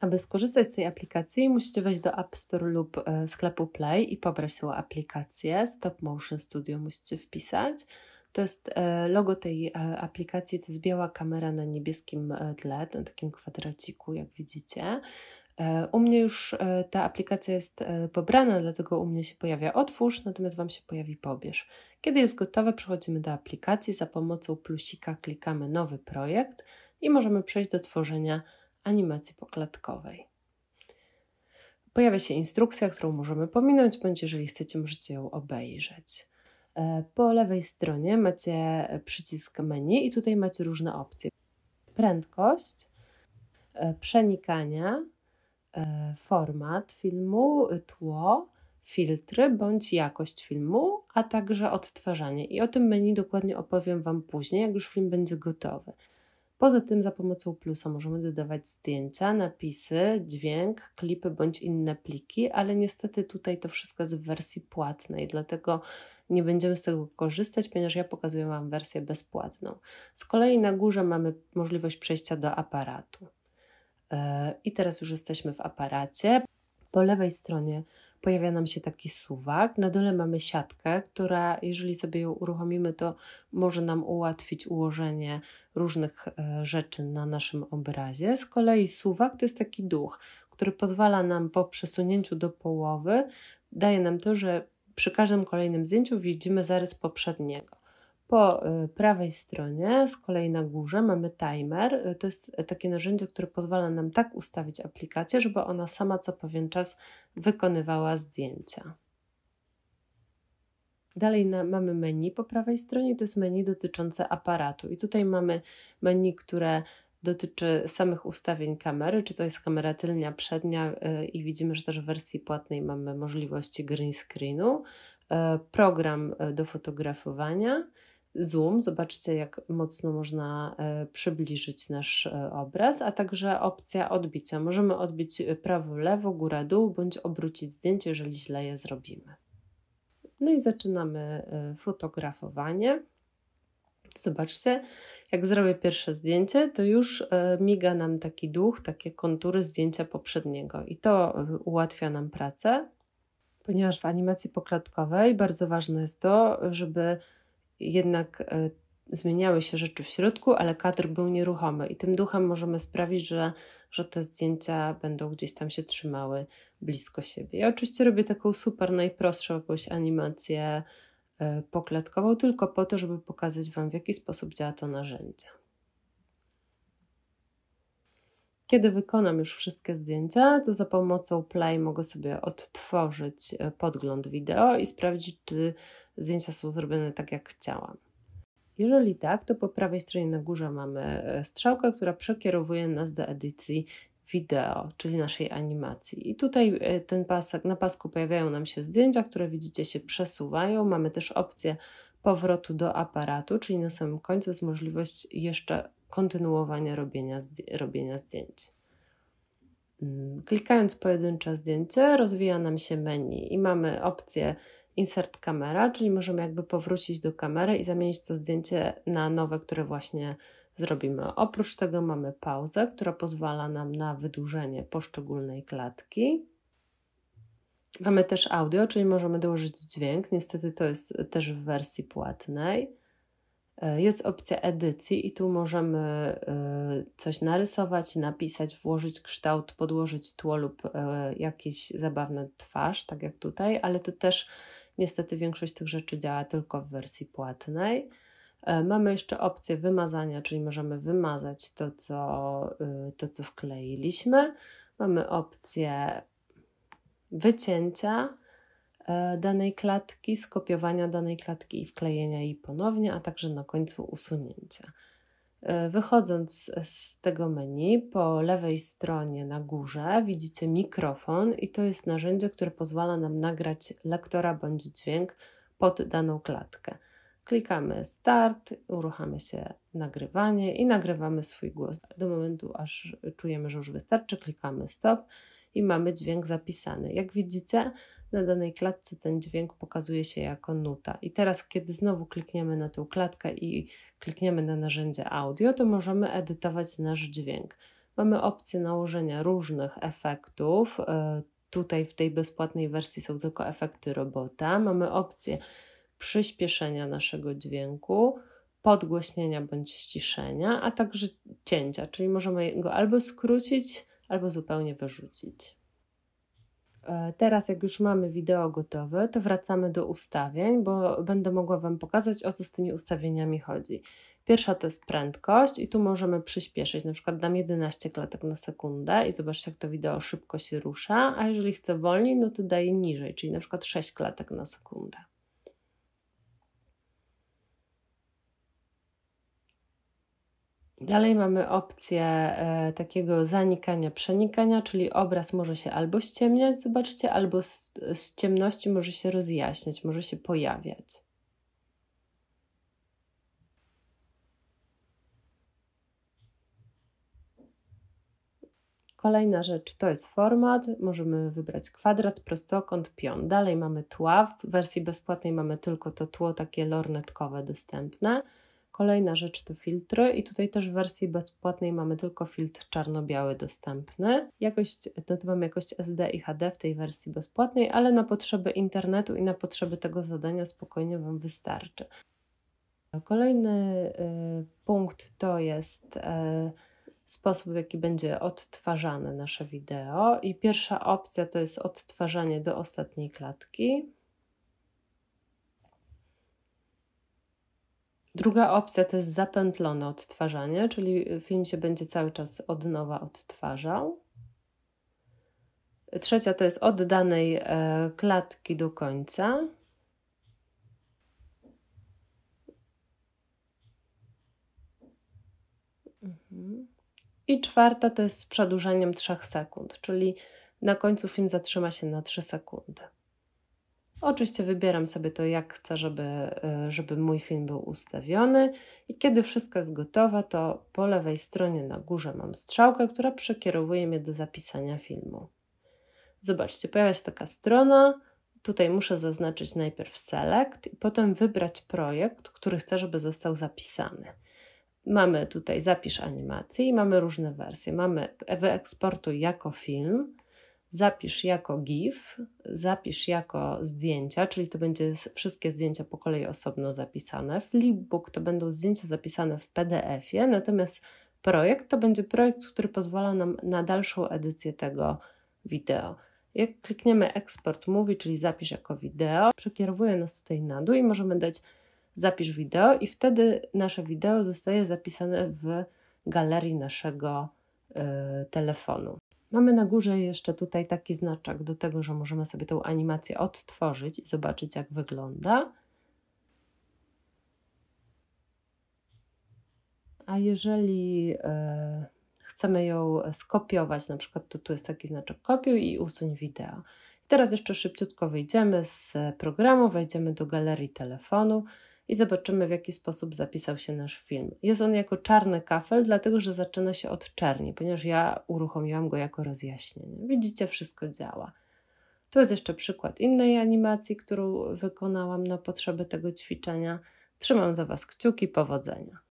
aby skorzystać z tej aplikacji, musicie wejść do App Store lub e, sklepu Play i pobrać tą aplikację. Stop Motion Studio musicie wpisać. To jest e, logo tej e, aplikacji, to jest biała kamera na niebieskim tle, na takim kwadraciku, jak widzicie. U mnie już ta aplikacja jest pobrana, dlatego u mnie się pojawia otwórz, natomiast Wam się pojawi pobierz. Kiedy jest gotowe, przechodzimy do aplikacji, za pomocą plusika klikamy nowy projekt i możemy przejść do tworzenia animacji poklatkowej. Pojawia się instrukcja, którą możemy pominąć, bądź jeżeli chcecie, możecie ją obejrzeć. E, po lewej stronie macie przycisk menu i tutaj macie różne opcje. Prędkość, e, przenikania, e, format filmu, tło, filtry bądź jakość filmu, a także odtwarzanie. I o tym menu dokładnie opowiem Wam później, jak już film będzie gotowy. Poza tym za pomocą plusa możemy dodawać zdjęcia, napisy, dźwięk, klipy bądź inne pliki, ale niestety tutaj to wszystko jest w wersji płatnej, dlatego nie będziemy z tego korzystać, ponieważ ja pokazuję Wam wersję bezpłatną. Z kolei na górze mamy możliwość przejścia do aparatu. E, I teraz już jesteśmy w aparacie. Po lewej stronie pojawia nam się taki suwak. Na dole mamy siatkę, która, jeżeli sobie ją uruchomimy, to może nam ułatwić ułożenie różnych e, rzeczy na naszym obrazie. Z kolei suwak to jest taki duch, który pozwala nam po przesunięciu do połowy, daje nam to, że przy każdym kolejnym zdjęciu widzimy zarys poprzedniego. Po y, prawej stronie, z kolei na górze, mamy timer. Y, to jest y, takie narzędzie, które pozwala nam tak ustawić aplikację, żeby ona sama co pewien czas wykonywała zdjęcia. Dalej na, mamy menu po prawej stronie, to jest menu dotyczące aparatu. I tutaj mamy menu, które dotyczy samych ustawień kamery, czy to jest kamera tylnia, przednia i widzimy, że też w wersji płatnej mamy możliwości green screenu, program do fotografowania, zoom. zobaczcie jak mocno można e, przybliżyć nasz e, obraz, a także opcja odbicia. Możemy odbić e, prawo, lewo, góra, dół, bądź obrócić zdjęcie, jeżeli źle je zrobimy. No i zaczynamy fotografowanie. Zobaczcie, jak zrobię pierwsze zdjęcie, to już miga nam taki duch, takie kontury zdjęcia poprzedniego i to ułatwia nam pracę, ponieważ w animacji poklatkowej bardzo ważne jest to, żeby jednak e, zmieniały się rzeczy w środku, ale kadr był nieruchomy i tym duchem możemy sprawić, że, że te zdjęcia będą gdzieś tam się trzymały blisko siebie. Ja oczywiście robię taką super najprostszą jakąś animację e, poklatkową, tylko po to, żeby pokazać Wam, w jaki sposób działa to narzędzie. Kiedy wykonam już wszystkie zdjęcia, to za pomocą Play mogę sobie odtworzyć e, podgląd wideo i sprawdzić, czy zdjęcia są zrobione tak, jak chciałam. Jeżeli tak, to po prawej stronie na górze mamy e, strzałkę, która przekierowuje nas do edycji wideo, czyli naszej animacji. I tutaj e, ten pasek, na pasku pojawiają nam się zdjęcia, które widzicie się przesuwają. Mamy też opcję powrotu do aparatu, czyli na samym końcu jest możliwość jeszcze kontynuowania robienia, robienia zdjęć. Mm, klikając pojedyncze zdjęcie, rozwija nam się menu i mamy opcję insert kamera, czyli możemy jakby powrócić do kamery i zamienić to zdjęcie na nowe, które właśnie zrobimy. Oprócz tego mamy pauzę, która pozwala nam na wydłużenie poszczególnej klatki. Mamy też audio, czyli możemy dołożyć dźwięk. Niestety to jest też w wersji płatnej. E, jest opcja edycji i tu możemy e, coś narysować, napisać, włożyć kształt, podłożyć tło lub e, jakieś zabawne twarz, tak jak tutaj, ale to też Niestety większość tych rzeczy działa tylko w wersji płatnej. E, mamy jeszcze opcję wymazania, czyli możemy wymazać to, co, y, to, co wkleiliśmy. Mamy opcję wycięcia e, danej klatki, skopiowania danej klatki i wklejenia jej ponownie, a także na końcu usunięcia. E, wychodząc z tego menu, po lewej stronie na górze widzicie mikrofon, i to jest narzędzie, które pozwala nam nagrać lektora bądź dźwięk pod daną klatkę. Klikamy Start, uruchamy się nagrywanie i nagrywamy swój głos. Do momentu, aż czujemy, że już wystarczy, klikamy Stop i mamy dźwięk zapisany. Jak widzicie, na danej klatce ten dźwięk pokazuje się jako nuta. I teraz, kiedy znowu klikniemy na tę klatkę i klikniemy na narzędzie audio, to możemy edytować nasz dźwięk. Mamy opcję nałożenia różnych efektów. E, tutaj w tej bezpłatnej wersji są tylko efekty robota. Mamy opcję przyspieszenia naszego dźwięku, podgłośnienia bądź ściszenia, a także cięcia, czyli możemy go albo skrócić, albo zupełnie wyrzucić. E, teraz, jak już mamy wideo gotowe, to wracamy do ustawień, bo będę mogła Wam pokazać, o co z tymi ustawieniami chodzi. Pierwsza to jest prędkość i tu możemy przyspieszyć, na przykład dam 11 klatek na sekundę i zobaczcie, jak to wideo szybko się rusza, a jeżeli chcę wolniej, no to daję niżej, czyli na przykład 6 klatek na sekundę. Dalej mamy opcję e, takiego zanikania, przenikania, czyli obraz może się albo ściemniać, zobaczcie, albo z, z ciemności może się rozjaśniać, może się pojawiać. Kolejna rzecz to jest format. Możemy wybrać kwadrat, prostokąt, pion. Dalej mamy tła. W wersji bezpłatnej mamy tylko to tło takie lornetkowe dostępne. Kolejna rzecz to filtry i tutaj też w wersji bezpłatnej mamy tylko filtr czarno-biały dostępny. Jakość, no to mamy jakość SD i HD w tej wersji bezpłatnej, ale na potrzeby internetu i na potrzeby tego zadania spokojnie Wam wystarczy. Kolejny y, punkt to jest y, sposób, w jaki będzie odtwarzane nasze wideo. I pierwsza opcja to jest odtwarzanie do ostatniej klatki. Druga opcja to jest zapętlone odtwarzanie, czyli film się będzie cały czas od nowa odtwarzał. Trzecia to jest od danej e, klatki do końca. Mhm. I czwarta to jest z przedłużeniem 3 sekund, czyli na końcu film zatrzyma się na 3 sekundy. Oczywiście wybieram sobie to, jak chcę, żeby, e, żeby mój film był ustawiony. I kiedy wszystko jest gotowe, to po lewej stronie na górze mam strzałkę, która przekierowuje mnie do zapisania filmu. Zobaczcie, pojawia się taka strona. Tutaj muszę zaznaczyć najpierw Select i potem wybrać projekt, który chcę, żeby został zapisany. Mamy tutaj zapisz animacji i mamy różne wersje. Mamy wyeksportuj jako film, zapisz jako GIF, zapisz jako zdjęcia, czyli to będzie wszystkie zdjęcia po kolei osobno zapisane. Flipbook to będą zdjęcia zapisane w PDF-ie, natomiast projekt to będzie projekt, który pozwala nam na dalszą edycję tego wideo. Jak klikniemy eksport mówi, czyli zapisz jako wideo, przekierowuje nas tutaj na dół i możemy dać zapisz wideo i wtedy nasze wideo zostaje zapisane w galerii naszego y, telefonu. Mamy na górze jeszcze tutaj taki znaczek do tego, że możemy sobie tą animację odtworzyć i zobaczyć jak wygląda. A jeżeli e, chcemy ją skopiować, na przykład to tu jest taki znaczek kopiuj i usuń wideo. Teraz jeszcze szybciutko wyjdziemy z programu, wejdziemy do galerii telefonu i zobaczymy, w jaki sposób zapisał się nasz film. Jest on jako czarny kafel, dlatego że zaczyna się od czerni, ponieważ ja uruchomiłam go jako rozjaśnienie. Widzicie, wszystko działa. Tu jest jeszcze przykład innej animacji, którą wykonałam na potrzeby tego ćwiczenia. Trzymam za Was kciuki, powodzenia.